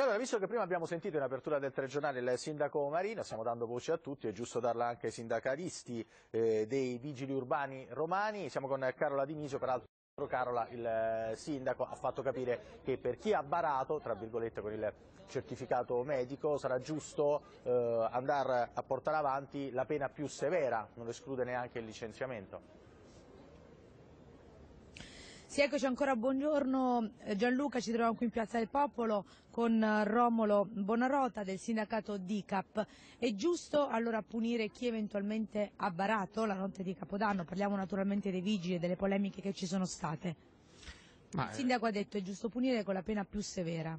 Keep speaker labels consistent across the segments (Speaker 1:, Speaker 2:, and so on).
Speaker 1: Allora, visto che prima abbiamo sentito in apertura del telegiornale il sindaco Marino, stiamo dando voce a tutti, è giusto darla anche ai sindacalisti eh, dei vigili urbani romani, siamo con Carola Di Misio, peraltro Carola, il eh, sindaco, ha fatto capire che per chi ha barato, tra virgolette con il certificato medico, sarà giusto eh, andare a portare avanti la pena più severa, non esclude neanche il licenziamento.
Speaker 2: Sì, eccoci ancora, buongiorno eh, Gianluca, ci troviamo qui in Piazza del Popolo con eh, Romolo Bonarota del sindacato DICAP. È giusto allora punire chi eventualmente ha barato la notte di Capodanno? Parliamo naturalmente dei vigili e delle polemiche che ci sono state. Ma eh, Il sindaco è... ha detto è giusto punire con la pena più severa.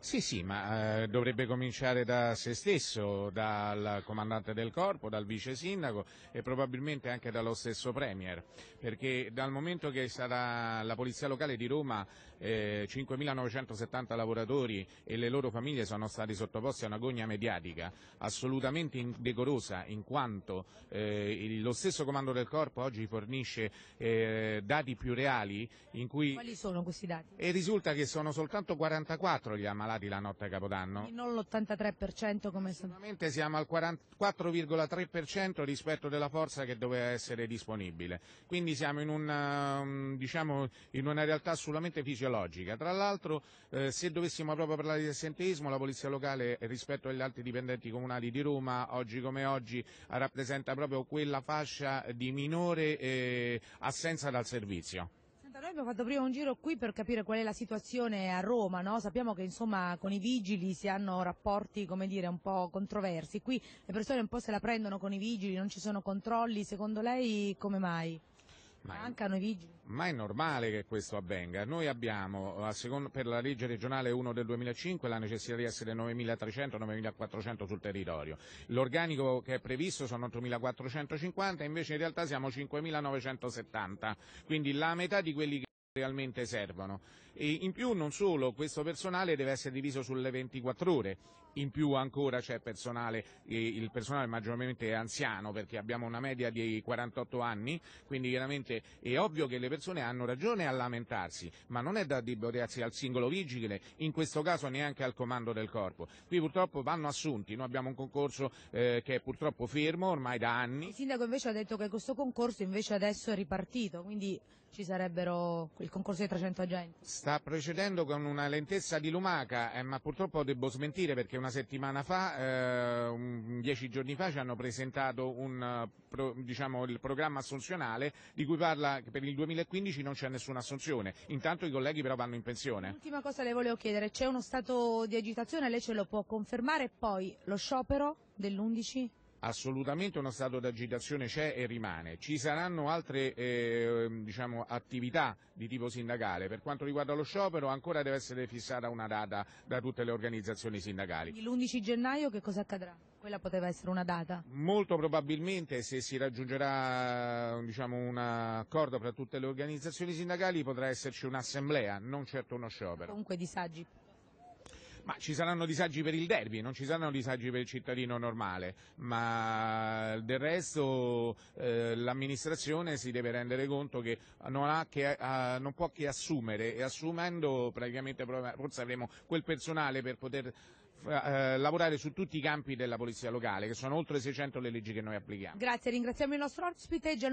Speaker 2: Sì,
Speaker 1: sì, ma eh, dovrebbe cominciare da se stesso, dal comandante del corpo, dal vice sindaco e probabilmente anche dallo stesso Premier, perché dal momento che sarà la Polizia Locale di Roma eh, 5.970 lavoratori e le loro famiglie sono stati sottoposti a una gogna mediatica assolutamente indecorosa in quanto eh, lo stesso comando del corpo oggi fornisce eh, dati più reali in cui... Quali
Speaker 2: sono questi dati?
Speaker 1: E risulta che sono soltanto 44 gli ammalati malati la notte a Capodanno.
Speaker 2: Non l'83% come sono. Sicuramente siamo
Speaker 1: al 44,3% rispetto della forza che doveva essere disponibile. Quindi siamo in una, um, diciamo, in una realtà assolutamente fisiologica. Tra l'altro eh, se dovessimo proprio parlare di assenteismo, la Polizia Locale rispetto agli altri dipendenti comunali di Roma, oggi come oggi, rappresenta proprio quella fascia di minore eh, assenza dal servizio
Speaker 2: abbiamo fatto prima un giro qui per capire qual è la situazione a Roma, no? sappiamo che insomma, con i vigili si hanno rapporti dire, un po' controversi, qui le persone un po' se la prendono con i vigili, non ci sono controlli, secondo lei come mai? Mancano i vigili.
Speaker 1: Ma è normale che questo avvenga. Noi abbiamo, a seconda, per la legge regionale 1 del 2005, la necessità di essere 9.300-9.400 sul territorio. L'organico che è previsto sono 8.450, invece in realtà siamo 5.970, quindi la metà di quelli che realmente servono. E in più non solo, questo personale deve essere diviso sulle 24 ore in più ancora c'è personale, eh, il personale maggiormente anziano perché abbiamo una media di 48 anni, quindi chiaramente è ovvio che le persone hanno ragione a lamentarsi, ma non è da deborearsi al singolo vigile, in questo caso neanche al comando del corpo. Qui purtroppo vanno assunti, noi abbiamo un concorso eh, che è purtroppo fermo ormai da anni. Il
Speaker 2: sindaco invece ha detto che questo concorso invece adesso è ripartito, quindi ci sarebbero il concorso di 300 agenti.
Speaker 1: Sta procedendo con una lentezza di lumaca, eh, ma purtroppo devo smentire perché una una settimana fa, eh, dieci giorni fa, ci hanno presentato un, eh, pro, diciamo, il programma assunzionale di cui parla che per il 2015 non c'è nessuna assunzione. Intanto i colleghi però vanno in pensione.
Speaker 2: L'ultima cosa le volevo chiedere, c'è uno stato di agitazione, lei ce lo può confermare? Poi lo sciopero dell'11?
Speaker 1: assolutamente uno stato d'agitazione c'è e rimane. Ci saranno altre eh, diciamo, attività di tipo sindacale. Per quanto riguarda lo sciopero ancora deve essere fissata una data da tutte le organizzazioni sindacali.
Speaker 2: L'11 gennaio che cosa accadrà? Quella poteva essere una data?
Speaker 1: Molto probabilmente se si raggiungerà diciamo, un accordo fra tutte le organizzazioni sindacali potrà esserci un'assemblea, non certo uno sciopero.
Speaker 2: Comunque disagi. Ma ci
Speaker 1: saranno disagi per il derby, non ci saranno disagi per il cittadino normale, ma del resto eh, l'amministrazione si deve rendere conto che non, che, eh, non può che assumere e assumendo praticamente forse avremo quel personale per poter eh, lavorare su tutti i campi della polizia locale, che sono oltre 600 le leggi che noi applichiamo.
Speaker 2: Grazie, ringraziamo il nostro ospite.